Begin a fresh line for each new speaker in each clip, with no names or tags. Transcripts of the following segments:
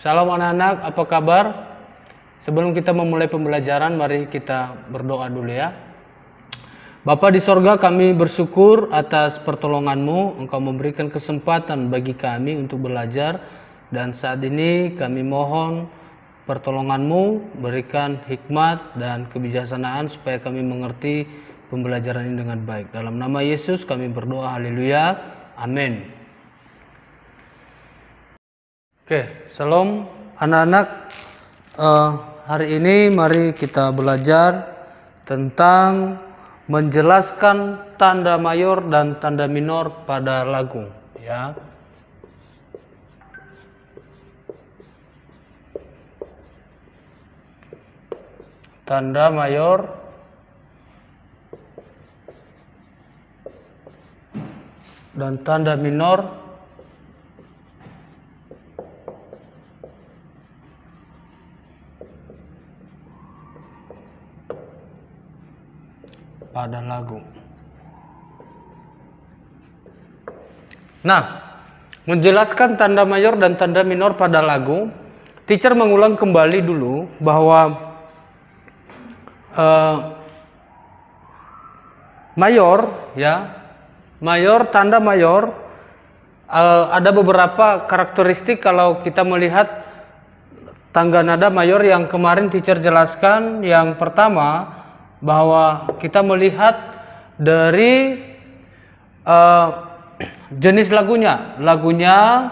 Salam anak-anak, apa kabar? Sebelum kita memulai pembelajaran, mari kita berdoa dulu ya. Bapa di sorga, kami bersyukur atas pertolonganmu. Engkau memberikan kesempatan bagi kami untuk belajar. Dan saat ini kami mohon pertolonganmu, berikan hikmat dan kebijaksanaan supaya kami mengerti pembelajaran ini dengan baik. Dalam nama Yesus kami berdoa, haleluya, amin. Oke, salam anak-anak. Uh, hari ini mari kita belajar tentang menjelaskan tanda mayor dan tanda minor pada lagu, ya. Tanda mayor dan tanda minor pada lagu. Nah, menjelaskan tanda mayor dan tanda minor pada lagu, teacher mengulang kembali dulu bahwa uh, mayor ya, mayor tanda mayor uh, ada beberapa karakteristik kalau kita melihat tangga nada mayor yang kemarin teacher jelaskan yang pertama bahwa kita melihat dari uh, jenis lagunya. Lagunya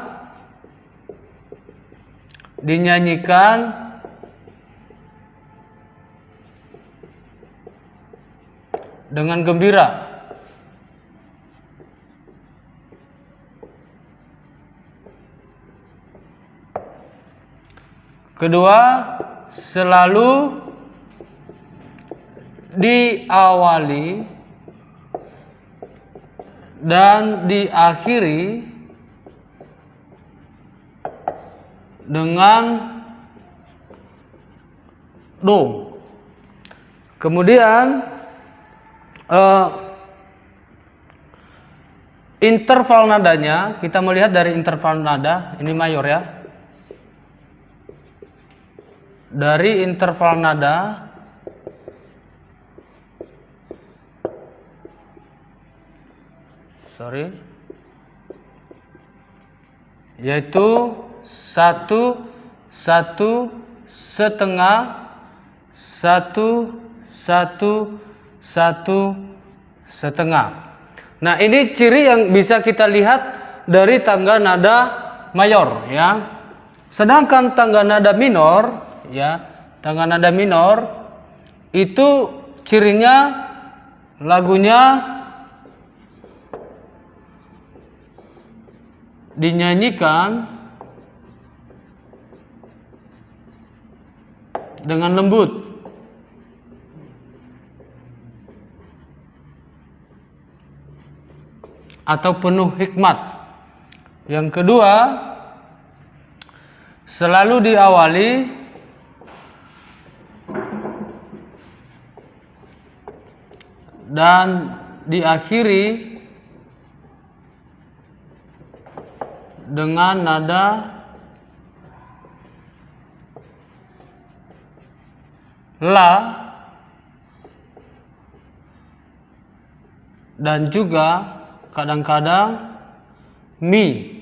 dinyanyikan dengan gembira. Kedua, selalu diawali dan diakhiri dengan do. Kemudian uh, interval nadanya kita melihat dari interval nada ini mayor ya. Dari interval nada sorry yaitu satu satu setengah satu satu satu setengah. Nah ini ciri yang bisa kita lihat dari tangga nada mayor ya. Sedangkan tangga nada minor ya tangga nada minor itu cirinya lagunya dinyanyikan dengan lembut. atau penuh hikmat. Yang kedua, selalu diawali dan diakhiri dengan nada la dan juga kadang-kadang mi.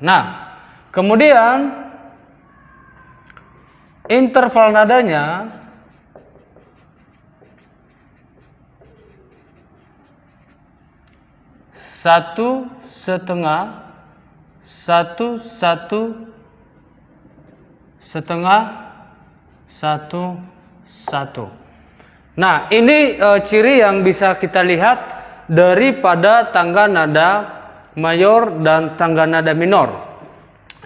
Nah, kemudian interval nadanya satu setengah satu satu setengah satu satu. Nah ini e, ciri yang bisa kita lihat daripada tangga nada mayor dan tangga nada minor.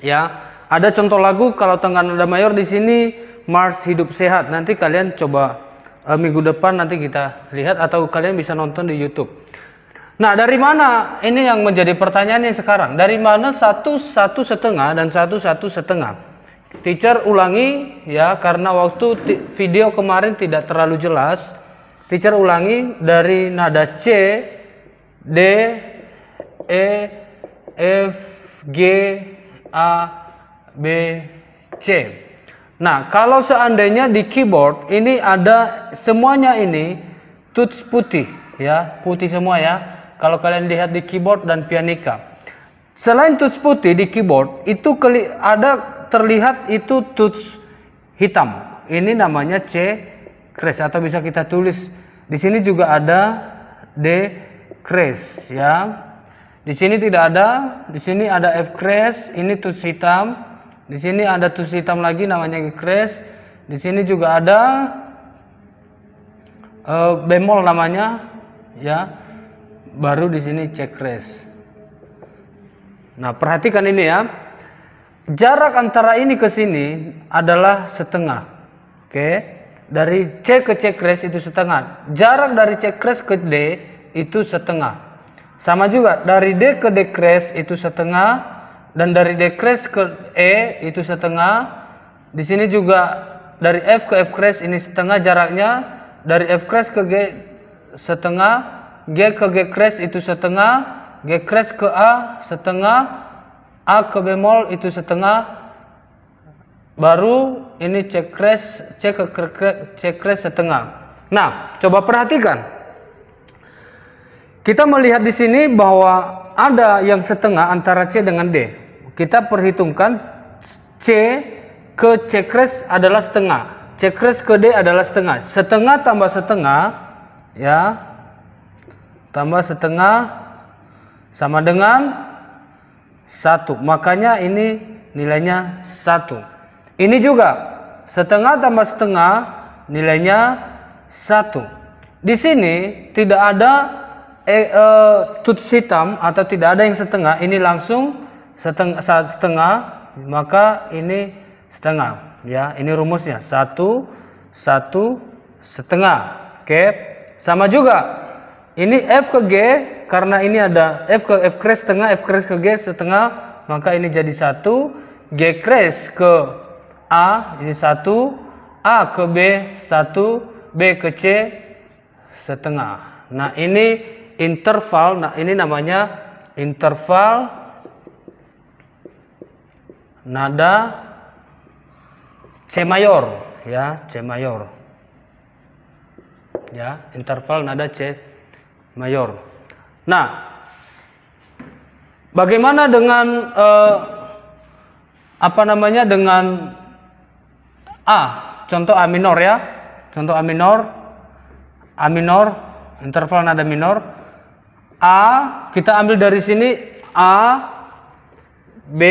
Ya ada contoh lagu kalau tangga nada mayor di sini Mars hidup sehat. Nanti kalian coba e, minggu depan nanti kita lihat atau kalian bisa nonton di YouTube. Nah, dari mana ini yang menjadi pertanyaannya sekarang? Dari mana satu satu setengah dan satu satu setengah? Teacher ulangi ya karena waktu video kemarin tidak terlalu jelas. Teacher ulangi dari nada C, D, E, F, G, A, B, C. Nah, kalau seandainya di keyboard ini ada semuanya ini tuts putih ya, putih semua ya kalau kalian lihat di keyboard dan pianika. Selain touch putih di keyboard, itu ada terlihat itu touch hitam. Ini namanya C crash atau bisa kita tulis di sini juga ada D crash ya. Di sini tidak ada, di sini ada F crash, ini touch hitam. Di sini ada touch hitam lagi namanya G crash. Di sini juga ada uh, bemol namanya ya baru di sini cek race. Nah, perhatikan ini ya. Jarak antara ini ke sini adalah setengah. Oke. Dari C ke C crash itu setengah. Jarak dari C crash ke D itu setengah. Sama juga dari D ke D crash itu setengah dan dari D crash ke E itu setengah. Di sini juga dari F ke F crash ini setengah jaraknya, dari F crash ke G setengah G ke G crash itu setengah, G crash ke A setengah, A ke bemol itu setengah, baru ini C crash, C ke C crash setengah. Nah, coba perhatikan. Kita melihat di sini bahwa ada yang setengah antara C dengan D. Kita perhitungkan C ke C crash adalah setengah. C crash ke D adalah setengah. Setengah tambah setengah ya tambah setengah sama dengan satu. Makanya ini nilainya satu. Ini juga setengah tambah setengah nilainya satu. Di sini tidak ada eh, eh, tut hitam atau tidak ada yang setengah. Ini langsung setengah saat setengah maka ini setengah ya. Ini rumusnya satu satu setengah. Oke, sama juga ini F ke G karena ini ada F ke F crash setengah, F crash ke G setengah, maka ini jadi satu. G crash ke A ini satu, A ke B satu, B ke C setengah. Nah ini interval, nah ini namanya interval nada C mayor ya C mayor ya interval nada C mayor. Nah, bagaimana dengan eh, apa namanya dengan A, contoh A minor ya. Contoh A minor, A minor, interval nada minor. A kita ambil dari sini A B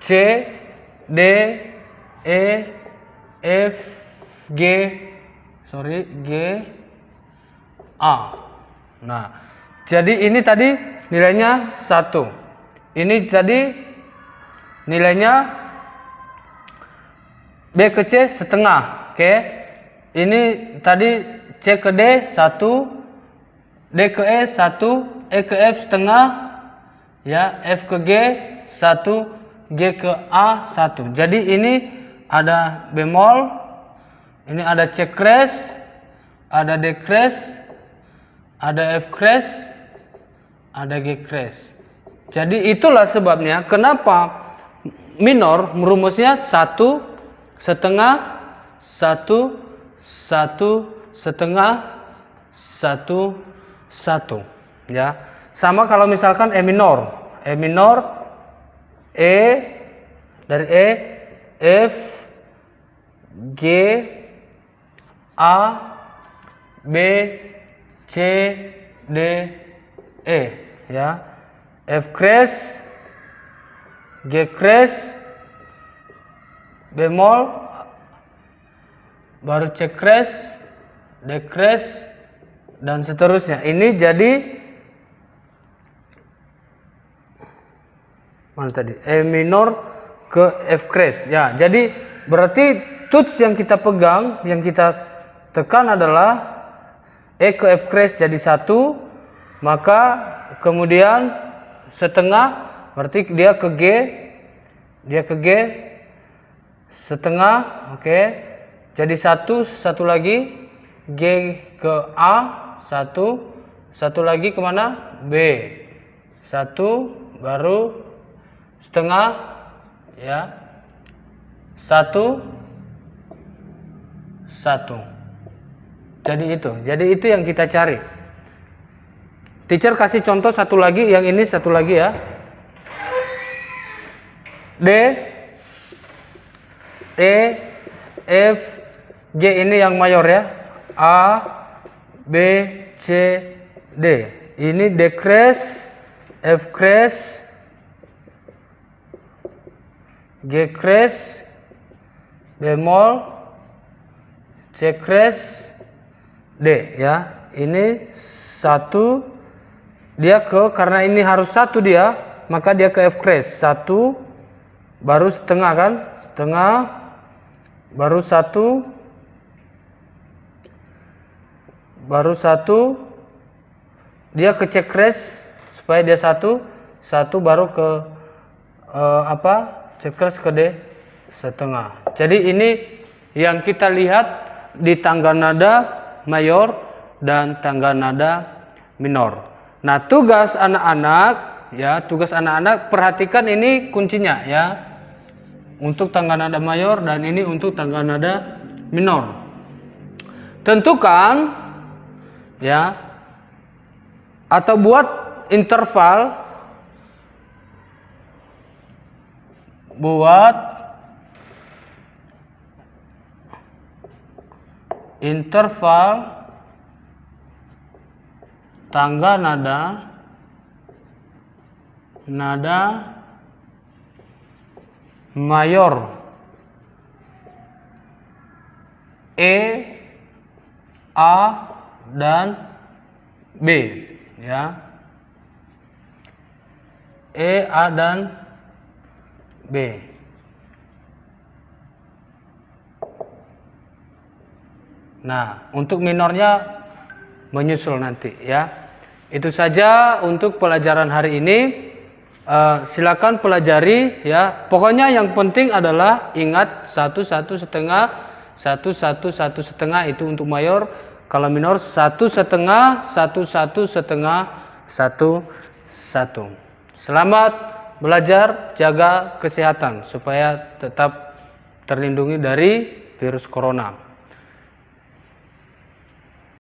C D E F G sorry G A. Nah, jadi ini tadi nilainya satu. Ini tadi nilainya B ke C setengah. Oke. Ini tadi C ke D satu, D ke E satu, E ke F setengah, ya F ke G satu, G ke A satu. Jadi ini ada bemol, ini ada C crash, ada D crash, ada F crash, ada G crash. Jadi itulah sebabnya kenapa minor merumusnya satu setengah satu satu setengah satu satu ya sama kalau misalkan E minor E minor E dari E F G A B C D E ya F crash G crash bemol baru C crash D crash dan seterusnya ini jadi mana tadi E minor ke F crash ya jadi berarti tuts yang kita pegang yang kita tekan adalah E ke F crash jadi satu maka kemudian setengah berarti dia ke G dia ke G setengah oke okay. jadi satu satu lagi G ke A satu satu lagi kemana B satu baru setengah ya satu satu jadi itu. Jadi itu yang kita cari. Teacher kasih contoh satu lagi, yang ini satu lagi ya. D E F G ini yang mayor ya. A B C D. Ini decrease F crash, G crash, bemol, C crash, D ya. Ini satu dia ke karena ini harus satu dia, maka dia ke F crash. Satu baru setengah kan? Setengah baru satu baru satu dia ke c crash supaya dia satu satu baru ke uh, apa c crash ke D setengah jadi ini yang kita lihat di tangga nada mayor dan tangga nada minor. Nah, tugas anak-anak ya, tugas anak-anak perhatikan ini kuncinya ya. Untuk tangga nada mayor dan ini untuk tangga nada minor. Tentukan ya atau buat interval buat interval tangga nada nada mayor E A dan B ya E A dan B Nah, untuk minornya menyusul nanti ya. Itu saja untuk pelajaran hari ini. Uh, silakan pelajari ya. Pokoknya yang penting adalah ingat satu satu setengah satu satu satu setengah itu untuk mayor. Kalau minor satu setengah satu satu setengah satu satu. Selamat belajar, jaga kesehatan supaya tetap terlindungi dari virus corona.